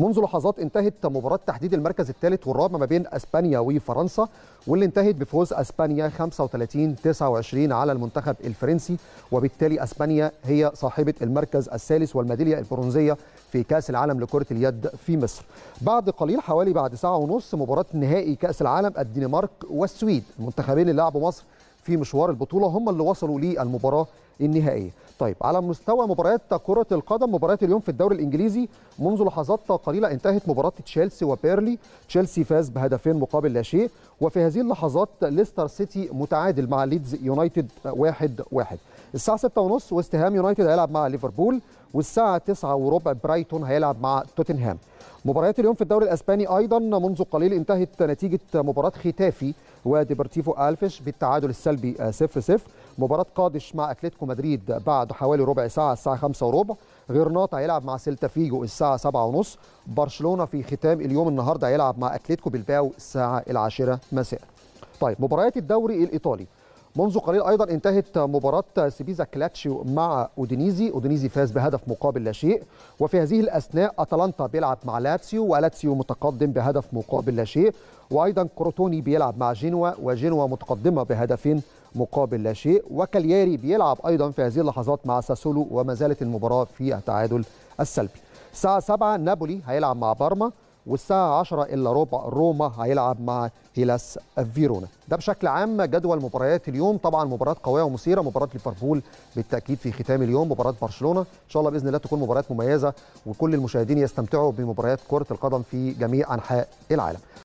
منذ لحظات انتهت مباراة تحديد المركز الثالث والرابع ما بين اسبانيا وفرنسا واللي انتهت بفوز اسبانيا 35 29 على المنتخب الفرنسي وبالتالي اسبانيا هي صاحبة المركز الثالث والميدالية البرونزية في كأس العالم لكرة اليد في مصر. بعد قليل حوالي بعد ساعة ونص مباراة نهائي كأس العالم الدنمارك والسويد، المنتخبين اللي لعبوا مصر في مشوار البطولة هم اللي وصلوا للمباراة النهائيه طيب على مستوى مباريات كره القدم مباراه اليوم في الدوري الانجليزي منذ لحظات قليله انتهت مباراه تشيلسي وبيرلي تشيلسي فاز بهدفين مقابل لا شيء وفي هذه اللحظات ليستر سيتي متعادل مع ليدز يونايتد 1 1 الساعه 6:30 ويست هام يونايتد هيلعب مع ليفربول والساعه 9:15 برايتون هيلعب مع توتنهام مباريات اليوم في الدوري الاسباني ايضا منذ قليل انتهت نتيجه مباراه ختافي وديبرتيفو الفيش بالتعادل السلبي 0 0 مباراه قادش مع اتلتيكو مدريد بعد حوالي ربع ساعة الساعة 5 وربع غرناطة هيلعب مع سيلتا فيجو الساعة 7 ونص برشلونة في ختام اليوم النهاردة هيلعب مع أتلتيكو بالباو الساعة العاشرة مساء طيب مباريات الدوري الإيطالي منذ قليل ايضا انتهت مباراه سيبيزا كلاتشيو مع اودينيزي اودينيزي فاز بهدف مقابل لا شيء وفي هذه الاثناء اتلانتا بيلعب مع لاتسيو ولاتسيو متقدم بهدف مقابل لا شيء وايضا كروتوني بيلعب مع جنوا وجنوا متقدمه بهدفين مقابل لا شيء وكالياري بيلعب ايضا في هذه اللحظات مع ساسولو وما زالت المباراه في التعادل السلبي الساعه 7 نابولي هيلعب مع بارما والساعة 10 إلا ربع روما هيلعب مع هيلاس فيرونا ده بشكل عام جدول مباريات اليوم طبعا مباراة قوية ومثيرة مباراة ليفربول بالتأكيد في ختام اليوم مباراة برشلونة إن شاء الله بإذن الله تكون مباريات مميزة وكل المشاهدين يستمتعوا بمباريات كرة القدم في جميع أنحاء العالم